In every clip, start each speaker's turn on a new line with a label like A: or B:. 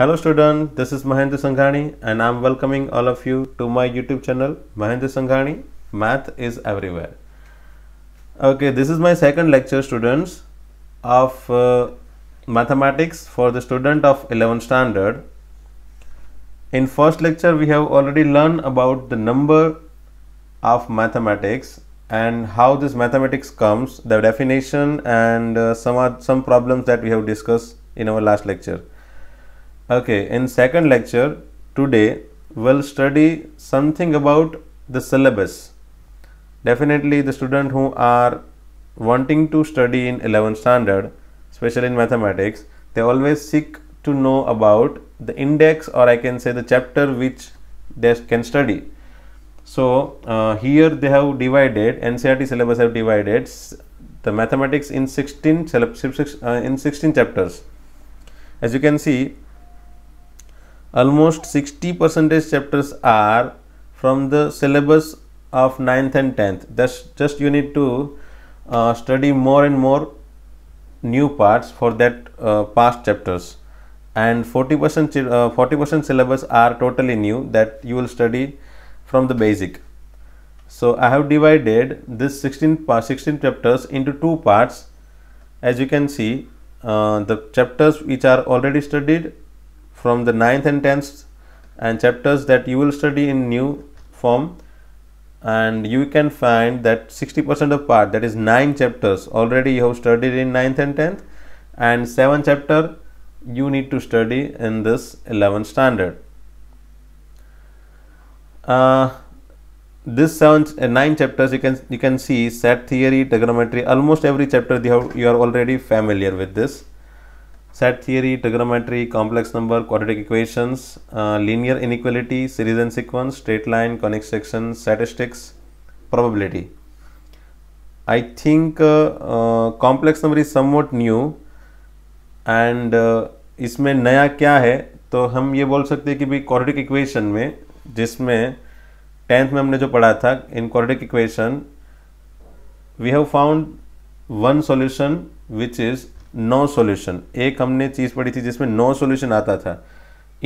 A: Hello students. this is Mahendra Sanghani and I am welcoming all of you to my YouTube channel Mahendra Sanghani, Math is Everywhere. Okay, this is my second lecture students of uh, mathematics for the student of 11th standard. In first lecture we have already learned about the number of mathematics and how this mathematics comes, the definition and uh, some, some problems that we have discussed in our last lecture. Okay, in second lecture today we'll study something about the syllabus. Definitely the student who are wanting to study in 11th standard, especially in mathematics, they always seek to know about the index or I can say the chapter which they can study. So uh, here they have divided NCRT syllabus have divided the mathematics in 16 uh, in 16 chapters. As you can see almost 60 percentage chapters are from the syllabus of 9th and 10th that's just you need to uh, study more and more new parts for that uh, past chapters and 40 percent uh, 40 percent syllabus are totally new that you will study from the basic so i have divided this 16 part 16 chapters into two parts as you can see uh, the chapters which are already studied from the 9th and 10th and chapters that you will study in new form and you can find that 60% of part that is 9 chapters already you have studied in 9th and 10th and 7 chapter you need to study in this 11th standard. Uh, this seven, uh, 9 chapters you can you can see set theory, trigonometry almost every chapter you, have, you are already familiar with this. set theory, trigonometry, complex number, quadratic equations, uh, linear inequality, series and sequence, straight line, conic section, statistics, probability. I think uh, complex number is somewhat new and इसमें नया क्या है तो हम ये बोल सकते हैं कि भाई क्वाड्रेटिक इक्वेशन में जिसमें टेंथ में हमने जो पढ़ा था in quadratic equation we have found one solution which is No solution. एक हमने चीज़ पढ़ी थी जिसमें no solution no solution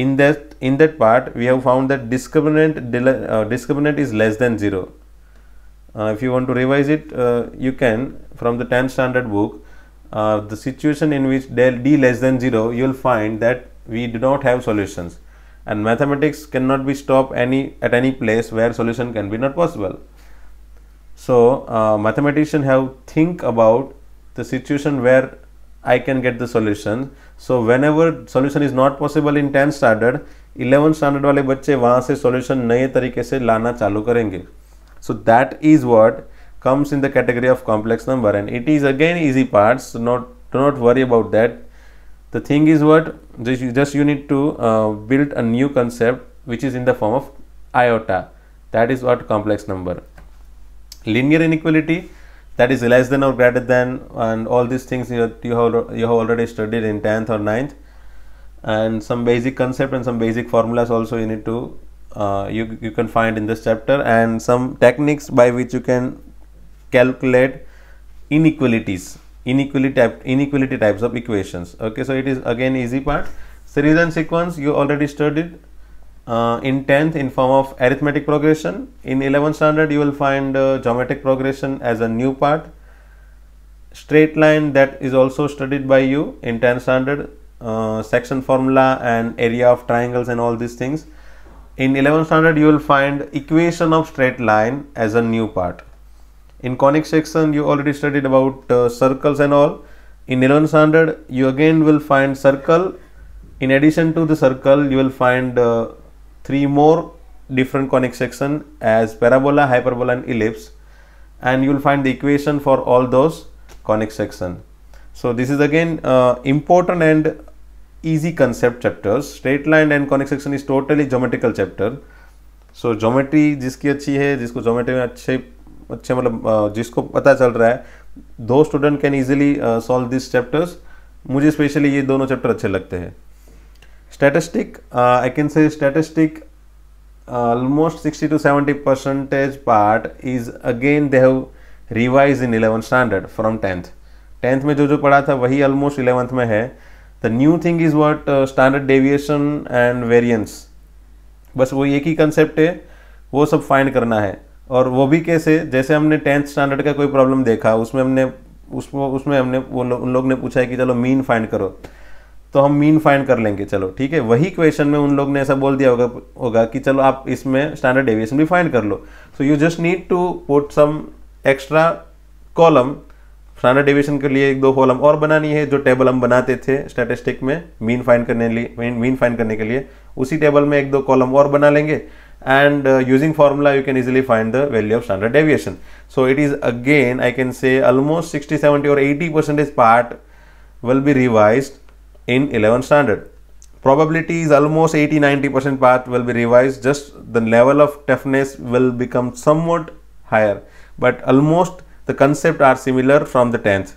A: in that in that part we have found that discriminant uh, is less than 0 uh, if you want to revise it uh, you can from the 10th standard book the situation in which del d less than 0 you will find that we do not have solutions and mathematics cannot be stopped at any place where solution can be not possible so mathematicians have to think about the situation where I can get the solution. So whenever solution is not possible in 10th standard, 11th standard वाले बच्चे वहाँ से solution नए तरीके से लाना चालू करेंगे So that is what comes in the category of complex number and it is again easy parts, So not, do not worry about that. The thing is what, just, just you need to uh, build a new concept which is in the form of iota. That is what complex number. Linear inequality, that is less than or greater than and all these things you, have, you have you have already studied in 10th or 9th and some basic concept and some basic formulas also you need to uh, you, you can find in this chapter and some techniques by which you can calculate inequalities inequality type inequality types of equations okay so it is again easy part series and sequence you already studied uh, in 10th in form of arithmetic progression. In 11th standard you will find uh, geometric progression as a new part. Straight line that is also studied by you in 10th standard uh, section formula and area of triangles and all these things. In 11th standard you will find equation of straight line as a new part. In conic section you already studied about uh, circles and all. In 11th standard you again will find circle. In addition to the circle you will find uh, three more different conic section as parabola, hyperbola and ellipse and you will find the equation for all those conic section. So this is again uh, important and easy concept chapters. Straight line and conic section is totally geometrical chapter. So so, geometry जिसकी अच्छी है जिसको geometry में अच्छे अच्छे मतलब जिसको पता चल रहा है दो student can easily solve this chapters मुझे स्पेशली ये दोनों चैप्टर अच्छे लगते हैं statistic uh, i can say statistic uh, almost 60 to 70 percentage part is again they have revised in 11th standard from 10th 10th में जो जो पढ़ा था वही almost 11th में है the new thing is what standard deviation and variance बस वो एक ही कंसेप्ट है वो सब फाइंड करना है और वो भी कैसे जैसे हमने टेंथ स्टैंडर्ड का कोई प्रॉब्लम देखा उसमें हमने उसमें हमने वो लो, उन लोग ने पूछा है कि चलो मीन फाइंड करो तो हम मीन फाइंड कर लेंगे चलो ठीक है वही क्वेश्चन में उन लोग ने ऐसा बोल दिया होगा होगा कि चलो आप इसमें स्टैंडर्ड डेविएशन भी फाइंड कर लो so you just need to put some extra column standard deviation के लिए एक दो कॉलम और बनानी है जो टेबल हम बनाते थे स्टैटिस्टिक में मीन फाइंड करने लिए मीन फाइंड करने के लिए उसी टेबल में एक दो कॉलम और बना लेंगे and using formula you can easily find the value of standard deviation so it is again I can say almost sixty seventy और eighty percentage part will be revised in 11th standard. Probability is almost 80-90% path will be revised, just the level of toughness will become somewhat higher, but almost the concept are similar from the 10th.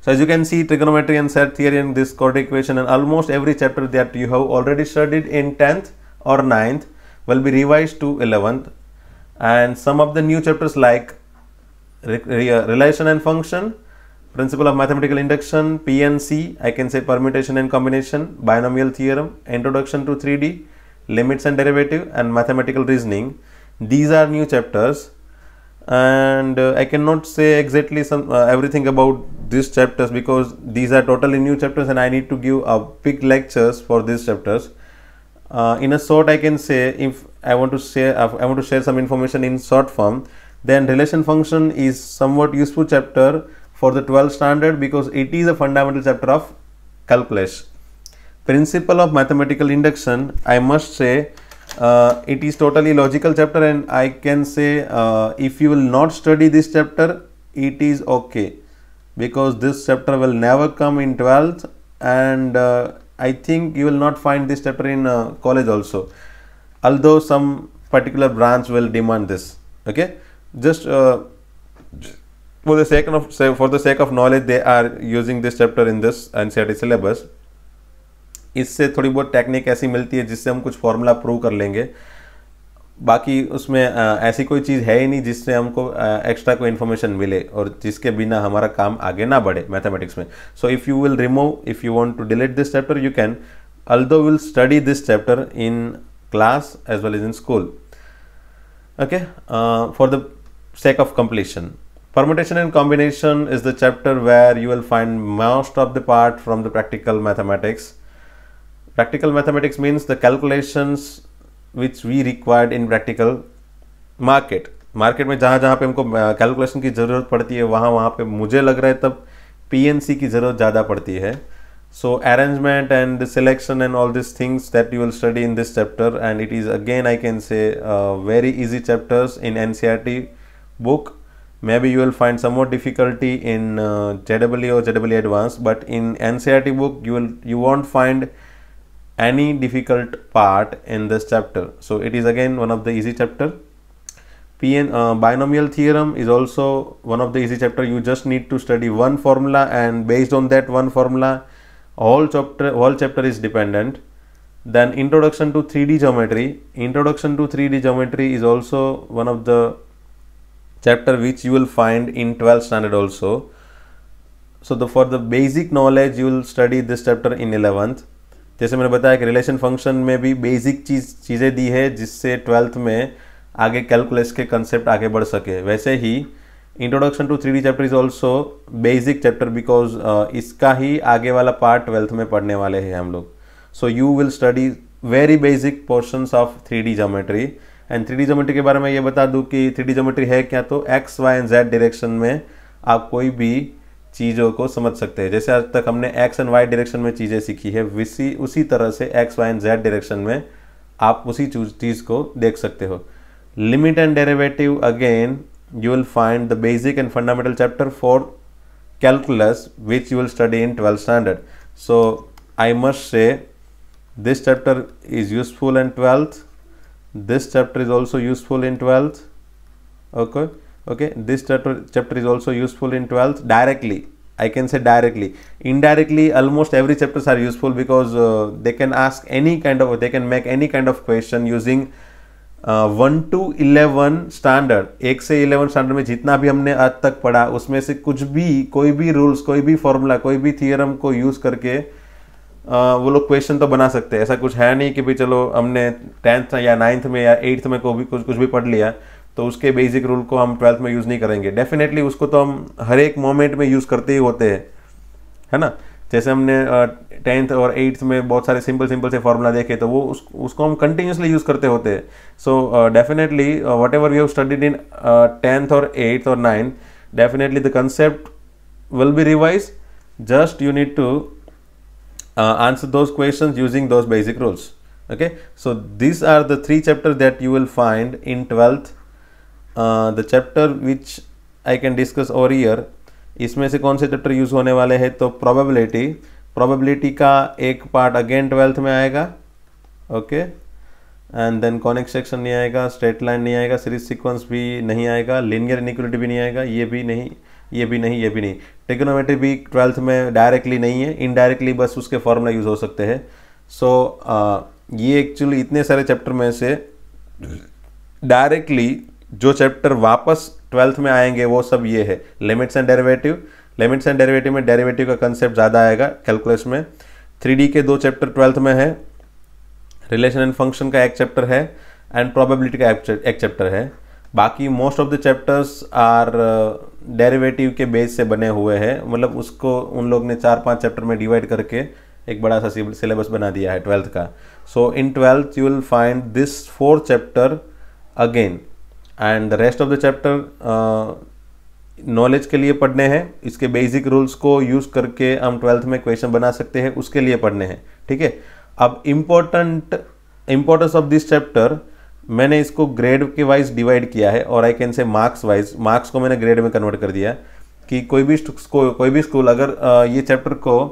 A: So as you can see trigonometry and set theory in this quadratic equation and almost every chapter that you have already studied in 10th or 9th will be revised to 11th and some of the new chapters like relation and function principle of mathematical induction, PNC, I can say permutation and combination, binomial theorem, introduction to 3D, limits and derivative and mathematical reasoning. These are new chapters and uh, I cannot say exactly some uh, everything about these chapters because these are totally new chapters and I need to give a big lectures for these chapters. Uh, in a short, I can say if I want to share, uh, I want to share some information in short form, then relation function is somewhat useful chapter for the 12th standard because it is a fundamental chapter of calculus. Principle of mathematical induction, I must say uh, it is totally logical chapter and I can say uh, if you will not study this chapter, it is okay because this chapter will never come in 12th and uh, I think you will not find this chapter in uh, college also although some particular branch will demand this okay just uh, for the sake of say, for the sake of knowledge they are using this chapter in this NCERT syllabus इससे थोड़ी बहुत technique ऐसी मिलती है जिससे हम कुछ formula prove कर लेंगे बाकी उसमें ऐसी कोई चीज़ है ही नहीं जिससे हमको एक्स्ट्रा कोई इन्फॉर्मेशन मिले और जिसके बिना हमारा काम आगे ना बढ़े मैथमेटिक्स में so if you will remove if you want to delete this chapter you can although we'll study this chapter in class as well as in school okay uh, for the sake of completion Permutation and combination is the chapter where you will find most of the part from the practical mathematics. Practical mathematics means the calculations which we required in practical market. Market में जहाँ जहाँ पे हमको calculation की ज़रूरत पड़ती है वहाँ वहाँ पे मुझे लग रहा है तब PNC की ज़रूरत ज़्यादा पड़ती है so arrangement and selection and all these things that you will study in this chapter and it is again i can say uh, very easy chapters in ncrt book maybe you will find some more difficulty in uh, JEE or JEE Advanced, but in NCERT book you will you won't find any difficult part in this chapter. So it is again one of the easy chapter. PN uh, binomial theorem is also one of the easy chapter. You just need to study one formula and based on that one formula, all chapter all chapter is dependent. Then introduction to 3D geometry. Introduction to 3D geometry is also one of the chapter which you will find in 12th standard also so the for the basic knowledge you will study this chapter in 11th जैसे मैंने बताया कि relation function में भी basic चीज चीज़ें दी है जिससे ट्वेल्थ में आगे कैलकुलस के कंसेप्ट आगे बढ़ सके वैसे ही introduction to three D chapter is also basic chapter because इसका ही आगे वाला पार्ट ट्वेल्थ में पढ़ने वाले हैं हम लोग so you will study very basic portions of three D geometry and three geometry के बारे में ये बता दूँ कि थ्री जोमेट्री है क्या तो X Y and Z direction में आप कोई भी चीज़ों को समझ सकते हैं जैसे आज तक हमने एक्स एंड वाई डायरेक्शन में चीज़ें सीखी है विसी उसी तरह से X Y and Z direction में आप उसी चीज़ को देख सकते हो limit and derivative again you will find the basic and fundamental chapter for calculus which you will study in twelfth standard so I must say this chapter is useful and twelfth this chapter is also useful in 12th okay okay this chapter chapter is also useful in 12th directly i can say directly indirectly almost every chapters are useful because uh, they can ask any kind of they can make any kind of question using uh, 1 to 11 standard 1 se 11 standard mein jitna bhi humne aaj tak padha usme se kuch bhi koi bhi rules koi bhi formula koi bhi theorem ko use karke uh, वो लोग question तो बना सकते हैं ऐसा कुछ है नहीं कि भाई चलो हमने टेंथ या नाइन्थ में या एट्थ में को भी कुछ कुछ भी पढ़ लिया तो उसके बेसिक रूल को हम ट्वेल्थ में यूज़ नहीं करेंगे डेफिनेटली उसको तो हम हर एक मोमेंट में यूज़ करते ही होते हैं है ना जैसे हमने टेंथ और एट्थ में बहुत सारे सिंपल सिंपल से फॉर्मूला देखे तो वो उस, उसको हम कंटिन्यूसली यूज़ करते होते हैं so definitely whatever you studied in tenth और एट्थ और ninth definitely the concept will be revise just you need to uh, answer those questions using those basic rules okay so these are the three chapters that you will find in 12th uh, the chapter which i can discuss over here इसमें से कौन से chapter use होने वाले हैं तो probability probability का एक पार्ट अगेन ट्वेल्थ में आएगा okay and then conic section नहीं आएगा स्ट्रेट लाइन नहीं आएगा सीरीज सीक्वेंस भी नहीं आएगा लिनियर इनिक्वलिटी भी नहीं आएगा ये भी नहीं ये भी नहीं ये भी नहीं टेक्नोमेट्री भी ट्वेल्थ में डायरेक्टली नहीं है इनडायरेक्टली बस उसके फॉर्मूला यूज़ हो सकते हैं सो so, ये एक्चुअली इतने सारे चैप्टर में से डायरेक्टली जो चैप्टर वापस ट्वेल्थ में आएंगे वो सब ये है limits and derivative limits and derivative में डेरिवेटिव का कंसेप्ट ज़्यादा आएगा कैलकुलस में थ्री के दो चैप्टर ट्वेल्थ में है रिलेशन एंड फंक्शन का एक चैप्टर है एंड प्रोबेबिलिटी का एक चैप्टर है बाकी most of the chapters are derivative के बेस से बने हुए हैं मतलब उसको उन लोग ने चार पांच चैप्टर में डिवाइड करके एक बड़ा सा सिलेबस बना दिया है ट्वेल्थ का so in twelfth you will find this four chapter again and the rest of the chapter knowledge के लिए पढ़ने हैं इसके बेसिक रूल्स को यूज़ करके हम ट्वेल्थ में क्वेश्चन बना सकते हैं उसके लिए पढ़ने हैं ठीक है अब important importance of this chapter मैंने इसको ग्रेड के वाइज डिवाइड किया है और I can say marks wise marks को मैंने ग्रेड में कन्वर्ट कर दिया कि कोई भी को, कोई भी स्कूल अगर ये चैप्टर को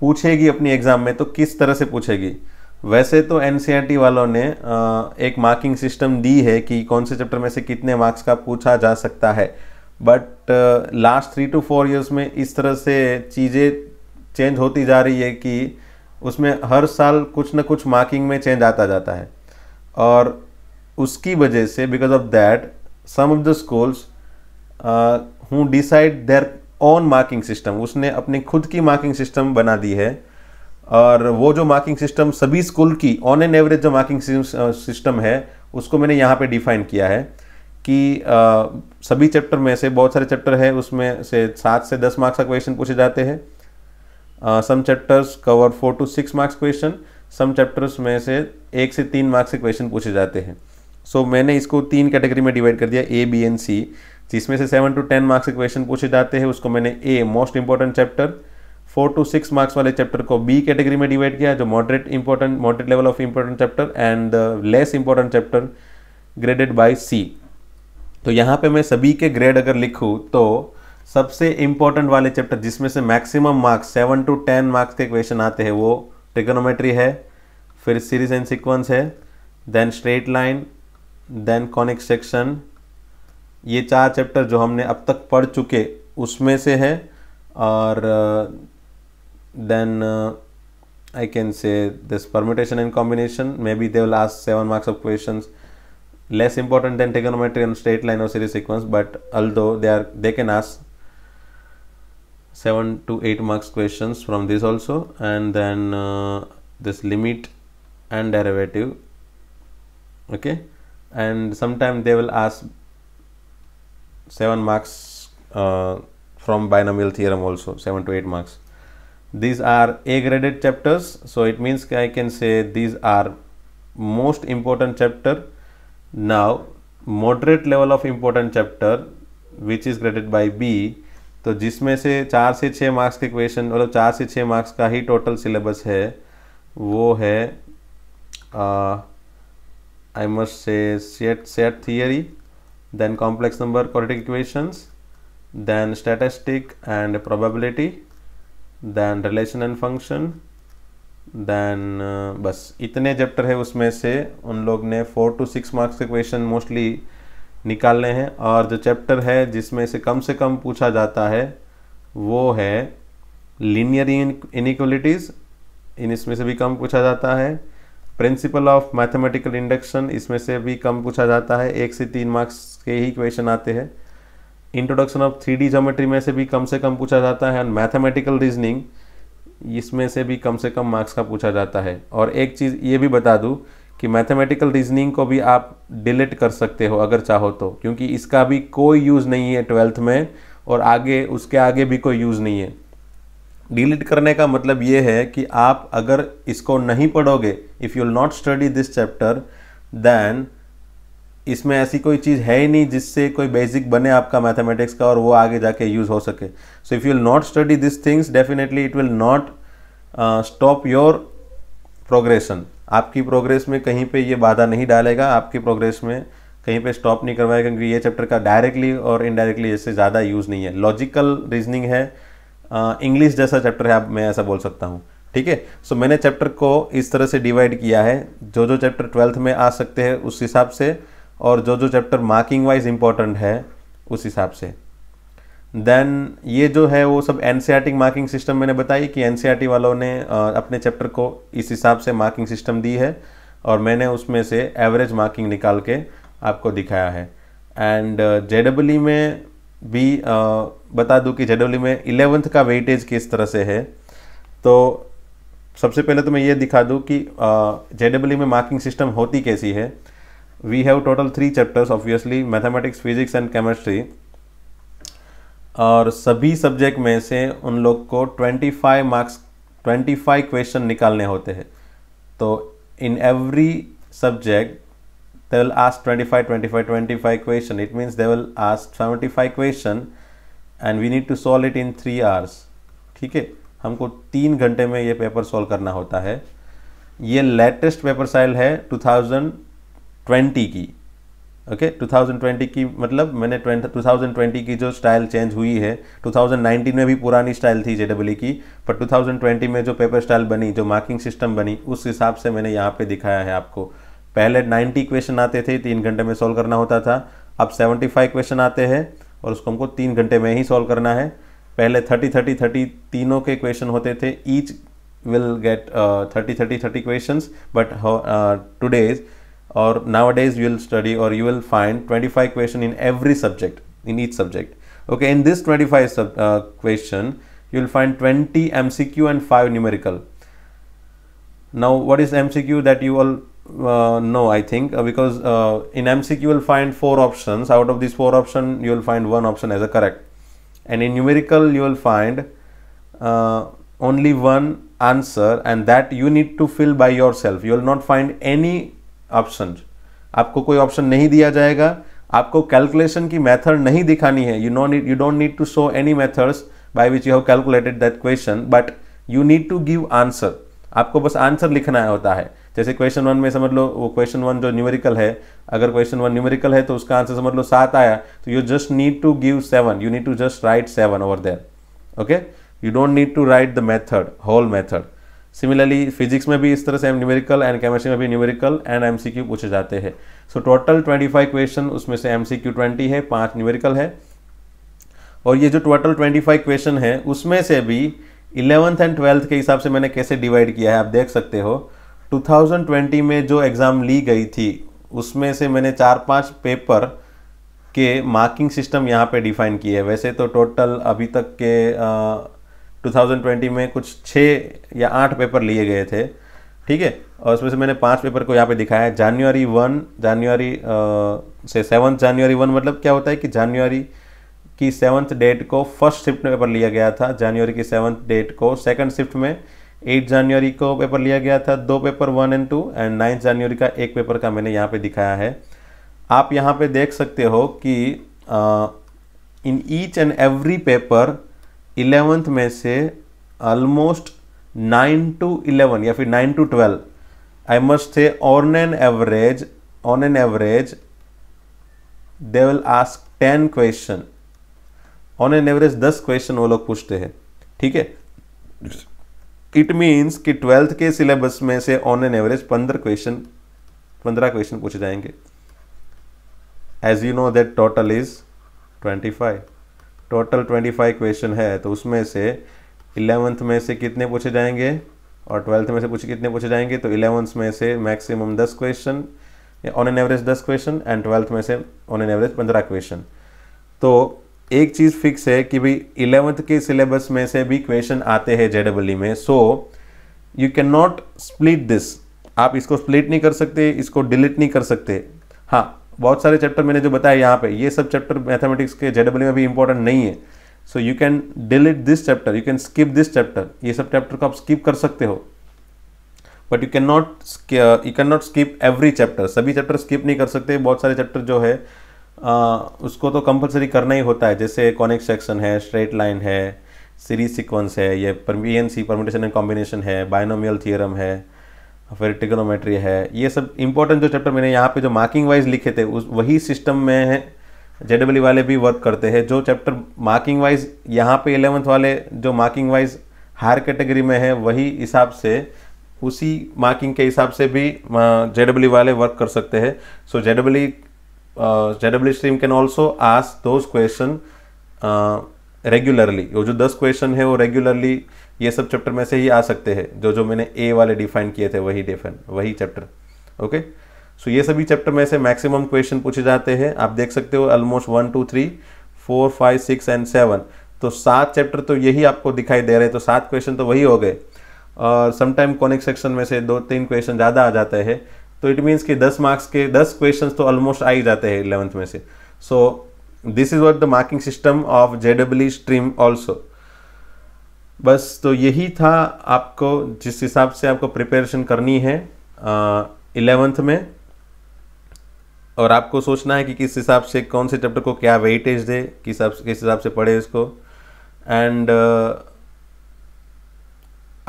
A: पूछेगी अपनी एग्ज़ाम में तो किस तरह से पूछेगी वैसे तो एन e वालों ने एक मार्किंग सिस्टम दी है कि कौन से चैप्टर में से कितने मार्क्स का पूछा जा सकता है but last three two four years में इस तरह से चीज़ें चेंज होती जा रही है कि उसमें हर साल कुछ ना कुछ मार्किंग में चेंज आता जाता है और उसकी वजह से because of that some of the schools who decide their own marking system उसने अपने खुद की मार्किंग सिस्टम बना दी है और वो जो मार्किंग सिस्टम सभी स्कूल की ऑन एन एवरेज जो मार्किंग सिस्टम uh, है उसको मैंने यहाँ पे डिफाइन किया है कि uh, सभी चैप्टर में से बहुत सारे चैप्टर है उसमें से सात से दस मार्क्स का क्वेश्चन पूछे जाते हैं some chapters cover four to six marks question some chapters में से एक से तीन मार्क्स के क्वेश्चन पूछे जाते हैं सो so, मैंने इसको तीन कैटेगरी में डिवाइड कर दिया ए बी एन सी जिसमें से सेवन टू टेन मार्क्स के क्वेश्चन पूछे जाते हैं उसको मैंने A most important chapter four to six marks वाले चैप्टर को बी कैटेगरी में डिवाइड किया जो moderate important moderate level of important chapter and less important chapter graded by C तो यहाँ पे मैं सभी के ग्रेड अगर लिखूँ तो सबसे इंपॉर्टेंट वाले चैप्टर जिसमें से maximum marks seven to ten marks के क्वेश्चन आते हैं वो ट्रिग्नोमेट्री है फिर सीरीज एंड सीक्वेंस है then straight line then conic section ये चार चैप्टर जो हमने अब तक पढ़ चुके उसमें से है और then I can say this permutation and combination may be they last seven marks of question important then than and straight line line series sequence but although they are they can ask 7 to 8 marks questions from this also and then uh, this limit and derivative okay and sometime they will ask 7 marks uh, from binomial theorem also 7 to 8 marks these are a graded chapters so it means i can say these are most important chapter now moderate level of important chapter which is graded by b तो जिसमें से चार से छः marks के question मतलब चार से छः मार्क्स का ही टोटल सिलेबस है वो है I must say set set theory then complex number quadratic equations then statistic and probability then relation and function then बस इतने चैप्टर है उसमें से उन लोग ने फोर टू सिक्स मार्क्स के क्वेश्चन मोस्टली निकालने हैं और जो चैप्टर है जिसमें से कम से कम पूछा जाता है वो है लीनियर इनिक्वलिटीज़ इन इसमें से भी कम पूछा जाता है प्रिंसिपल ऑफ मैथमेटिकल इंडक्शन इसमें से भी कम पूछा जाता है एक से तीन मार्क्स के ही क्वेश्चन आते हैं introduction of three D geometry में से भी कम से कम पूछा जाता है एंड मैथमेटिकल रीजनिंग इसमें से भी कम से कम मार्क्स का पूछा जाता है और एक चीज़ ये भी बता दूँ कि मैथमेटिकल रीजनिंग को भी आप डिलीट कर सकते हो अगर चाहो तो क्योंकि इसका भी कोई यूज़ नहीं है ट्वेल्थ में और आगे उसके आगे भी कोई यूज़ नहीं है डिलीट करने का मतलब ये है कि आप अगर इसको नहीं पढ़ोगे if you not study this chapter then इसमें ऐसी कोई चीज़ है ही नहीं जिससे कोई बेसिक बने आपका मैथमेटिक्स का और वो आगे जाके यूज़ हो सके so if you not study this things definitely it will not stop your progression आपकी प्रोग्रेस में कहीं पे ये बाधा नहीं डालेगा आपकी प्रोग्रेस में कहीं पे स्टॉप नहीं करवाएगा क्योंकि ये चैप्टर का डायरेक्टली और इनडायरेक्टली इससे ज़्यादा यूज़ नहीं है लॉजिकल रीजनिंग है इंग्लिश जैसा चैप्टर है आप मैं ऐसा बोल सकता हूँ ठीक है सो मैंने चैप्टर को इस तरह से डिवाइड किया है जो जो चैप्टर ट्वेल्थ में आ सकते हैं उस हिसाब से और जो जो चैप्टर मार्किंग वाइज इंपॉर्टेंट है उस हिसाब से देन ये जो है वो सब एन मार्किंग सिस्टम मैंने बताई कि एन e वालों ने अपने चैप्टर को इस हिसाब से मार्किंग सिस्टम दी है और मैंने उसमें से एवरेज मार्किंग निकाल के आपको दिखाया है एंड जेडब्ल्यू e में भी बता दूं कि जेडब्ल्यू e में इलेवेंथ का वेटेज किस तरह से है तो सबसे पहले तो मैं ये दिखा दूं कि जेडब्ल्यू में मार्किंग सिस्टम होती कैसी है we have total three chapters obviously mathematics physics and chemistry और सभी सब्जेक्ट में से उन लोग को 25 मार्क्स 25 क्वेश्चन निकालने होते हैं तो in every subject they will ask 25 25 25 question it means they will ask 75 question and we need to solve it in three hours ठीक है हमको तीन घंटे में ये पेपर सॉल्व करना होता है ये लेटेस्ट पेपर साइल है 2020 की ओके okay, 2020 की मतलब मैंने 20, 2020 की जो स्टाइल चेंज हुई है 2019 में भी पुरानी स्टाइल थी जे की पर 2020 में जो पेपर स्टाइल बनी जो मार्किंग सिस्टम बनी उस हिसाब से मैंने यहाँ पे दिखाया है आपको पहले 90 क्वेश्चन आते थे तीन घंटे में सॉल्व करना होता था अब 75 क्वेश्चन आते हैं और उसको हमको तीन घंटे में ही सॉल्व करना है पहले थर्टी थर्टी थर्टी तीनों के क्वेश्चन होते थे each will get thirty thirty thirty question but today's or nowadays you will study or you will find 25 question in every subject in each subject okay in this 25 sub, uh, question you will find 20 mcq and 5 numerical now what is mcq that you all uh, know i think uh, because uh, in mcq you will find four options out of these four options you will find one option as a correct and in numerical you will find uh, only one answer and that you need to fill by yourself you will not find any option आपको कोई option नहीं दिया जाएगा आपको calculation की method नहीं दिखानी है you no need you don't need to show any methods by which you have calculated that question but you need to give answer आपको बस आंसर लिखना होता है जैसे क्वेश्चन वन में समझ लो वो क्वेश्चन वन जो न्यूमेरिकल है अगर क्वेश्चन वन न्यूमेरिकल है तो उसका आंसर समझ लो सात आया तो you just need to give seven you need to just write seven over there okay you don't need to write the method whole method similarly physics में भी इस तरह से एम न्यूमेरिकल एंड केमिस्ट्री में भी न्यूमेरिकल एंड एम पूछे जाते हैं so total twenty five question उसमें से एम सी क्यू ट्वेंटी है पाँच न्यूमेरिकल है और ये जो टोटल ट्वेंटी फाइव क्वेश्चन है उसमें से भी इलेवंथ एंड ट्वेल्थ के हिसाब से मैंने कैसे डिवाइड किया है आप देख सकते हो 2020 में जो एग्ज़ाम ली गई थी उसमें से मैंने चार पांच पेपर के मार्किंग सिस्टम यहाँ पे डिफाइन किए है वैसे तो टोटल अभी तक के 2020 में कुछ छः या आठ पेपर लिए गए थे ठीक है और उसमें से मैंने पांच पेपर को यहाँ पे दिखाया है जनवरी वन जनवरी से सेवन्थ जनवरी वन मतलब क्या होता है कि जनवरी की सेवन्थ डेट को फर्स्ट शिफ्ट में पेपर लिया गया था जनवरी की सेवन्थ डेट को सेकंड शिफ्ट में एट जनवरी को पेपर लिया गया था दो paper one and two and ninth जनवरी का एक पेपर का मैंने यहाँ पे दिखाया है आप यहाँ पे देख सकते हो कि in each and every paper eleventh में से ऑलमोस्ट नाइन टू इलेवन या फिर nine to twelve I must say on an average on an average they will ask ten question on an average दस क्वेश्चन वो लोग पूछते हैं ठीक है इट मीन्स कि ट्वेल्थ के सिलेबस में से ऑन एन एवरेज पंद्रह क्वेश्चन पंद्रह क्वेश्चन पूछे जाएंगे as you know that total is twenty five total twenty five question है तो उसमें से इलेवंथ में से कितने पूछे जाएंगे और ट्वेल्थ में से पूछे कितने पूछे जाएंगे तो इलेवंथ में से मैक्सिमम दस क्वेश्चन ऑन एन एवरेज दस क्वेश्चन एंड ट्वेल्थ में से ऑन एन एवरेज पंद्रह क्वेश्चन तो एक चीज़ फिक्स है कि भाई इलेवंथ के सिलेबस में से भी क्वेश्चन आते हैं जेडब्ल्यू में so you can not split this आप इसको स्प्लिट नहीं कर सकते इसको डिलीट नहीं कर सकते हाँ बहुत सारे चैप्टर मैंने जो बताया यहाँ पे ये सब चैप्टर मैथमेटिक्स के जेडब्ल्यू में भी इंपॉर्टेंट नहीं है so you can delete this chapter you can skip this chapter ये सब चैप्टर को आप स्किप कर सकते हो but you can not you can not skip every chapter सभी चैप्टर स्किप नहीं कर सकते बहुत सारे चैप्टर जो है आ, उसको तो कंपलसरी करना ही होता है जैसे कॉनिक सेक्शन है स्ट्रेट लाइन है सीरीज सिक्वेंस है ये P N C permutation and combination है बायनोमियल थियरम है फिर फेरिटिकोनोमेट्री है ये सब इंपॉर्टेंट जो चैप्टर मैंने यहाँ पे जो मार्किंग वाइज लिखे थे उस वही सिस्टम में है जेडब्ल्यू वाले भी वर्क करते हैं जो चैप्टर मार्किंग वाइज यहाँ पे एलेवंथ वाले जो मार्किंग वाइज हायर कैटेगरी में है वही हिसाब से उसी मार्किंग के हिसाब से भी जेडब्ल्यू वाले वर्क कर सकते हैं so JW JW stream can also ask those question regularly वो जो दस क्वेश्चन है वो रेगुलरली ये सब चैप्टर में से ही आ सकते हैं जो जो मैंने ए वाले डिफाइन किए थे वही डिफाइन वही चैप्टर ओके सो ये सभी चैप्टर में से मैक्सिमम क्वेश्चन पूछे जाते हैं आप देख सकते हो almost one two three four five six and seven तो सात चैप्टर तो यही आपको दिखाई दे रहे तो सात क्वेश्चन तो वही हो गए और समटाइम कॉनिक सेक्शन में से दो तीन क्वेश्चन ज़्यादा आ जाते हैं तो इट मीन्स कि दस मार्क्स के दस क्वेश्चन तो ऑलमोस्ट आ ही जाते हैं इलेवंथ में से so this is what the marking system of J W stream also बस तो यही था आपको जिस हिसाब से आपको प्रिपरेशन करनी है इलेवेंथ में और आपको सोचना है कि किस हिसाब से कौन से चैप्टर को क्या वेटेज दे किस किस हिसाब से पढ़े इसको एंड uh,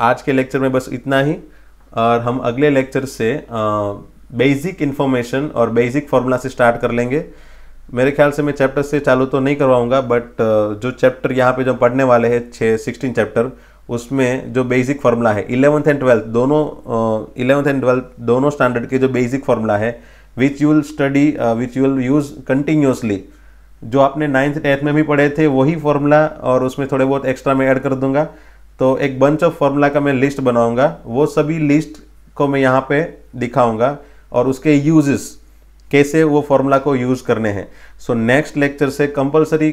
A: आज के लेक्चर में बस इतना ही और हम अगले लेक्चर से बेसिक uh, इन्फॉर्मेशन और बेसिक फार्मूला से स्टार्ट कर लेंगे मेरे ख्याल से मैं चैप्टर से चालू तो नहीं करवाऊंगा बट uh, जो चैप्टर यहाँ पे जो पढ़ने वाले हैं छः सिक्सटीन चैप्टर उसमें जो बेसिक फार्मूला है इलेवंथ एंड ट्वेल्थ दोनों इलेवंथ एंड ट्वेल्थ दोनों स्टैंडर्ड के जो बेसिक फार्मूला है which you will study which you will use continuously जो आपने नाइन्थ टेंथ में भी पढ़े थे वही फार्मूला और उसमें थोड़े बहुत एक्स्ट्रा मैं ऐड कर दूंगा तो एक बंच ऑफ फार्मूला का मैं लिस्ट बनाऊंगा वो सभी लिस्ट को मैं यहाँ पे दिखाऊंगा और उसके यूजेस कैसे वो फॉर्मूला को यूज़ करने हैं सो नेक्स्ट लेक्चर से कंपलसरी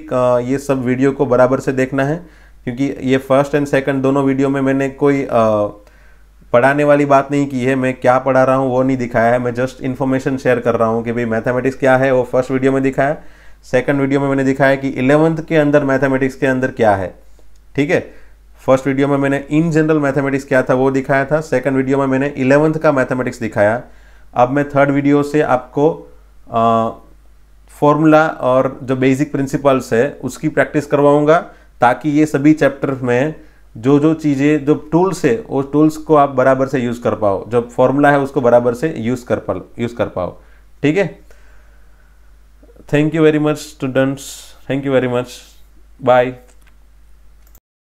A: ये सब वीडियो को बराबर से देखना है क्योंकि ये फर्स्ट एंड सेकंड दोनों वीडियो में मैंने कोई आ, पढ़ाने वाली बात नहीं की है मैं क्या पढ़ा रहा हूँ वो नहीं दिखाया है मैं जस्ट इन्फॉर्मेशन शेयर कर रहा हूँ कि भाई मैथमेटिक्स क्या है वो फर्स्ट वीडियो में दिखाया सेकंड वीडियो में मैंने दिखाया कि इलेवंथ के अंदर मैथमेटिक्स के अंदर क्या है ठीक है फर्स्ट वीडियो में मैंने इन जनरल मैथमेटिक्स क्या था वो दिखाया था सेकंड वीडियो में मैंने इलेवंथ का मैथमेटिक्स दिखाया अब मैं थर्ड वीडियो से आपको फॉर्मूला और जो बेसिक प्रिंसिपल्स है उसकी प्रैक्टिस करवाऊंगा ताकि ये सभी चैप्टर में जो जो चीज़ें जो टूल्स है वो टूल्स को आप बराबर से यूज़ कर पाओ जो फॉर्मूला है उसको बराबर से यूज़ कर पा यूज़ कर पाओ ठीक है thank you very much students thank you very much bye